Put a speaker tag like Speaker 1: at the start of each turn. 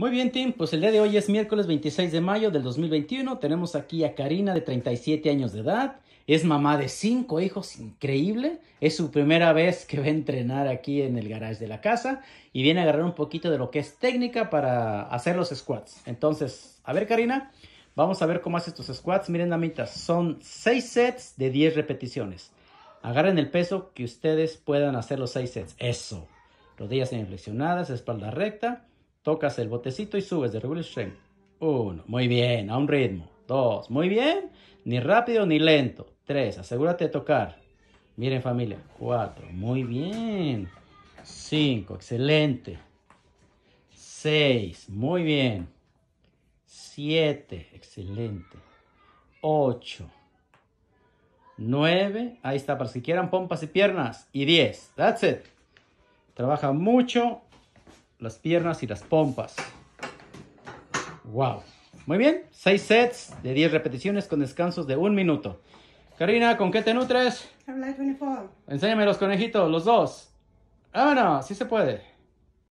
Speaker 1: Muy bien, Tim. Pues el día de hoy es miércoles 26 de mayo del 2021. Tenemos aquí a Karina de 37 años de edad. Es mamá de cinco hijos, increíble. Es su primera vez que va a entrenar aquí en el garage de la casa y viene a agarrar un poquito de lo que es técnica para hacer los squats. Entonces, a ver, Karina, vamos a ver cómo hace estos squats. Miren, damitas, son seis sets de 10 repeticiones. Agarren el peso que ustedes puedan hacer los seis sets. Eso. Rodillas flexionadas, espalda recta. Tocas el botecito y subes de regular strength. Uno, muy bien, a un ritmo. Dos, muy bien, ni rápido ni lento. Tres, asegúrate de tocar. Miren familia, cuatro, muy bien. Cinco, excelente. Seis, muy bien. Siete, excelente. Ocho, nueve, ahí está, para si quieran pompas y piernas. Y diez, that's it. Trabaja mucho las piernas y las pompas. Wow. Muy bien, 6 sets de 10 repeticiones con descansos de un minuto. Karina, ¿con qué te nutres? Enséñame los conejitos, los dos. ah no sí se puede.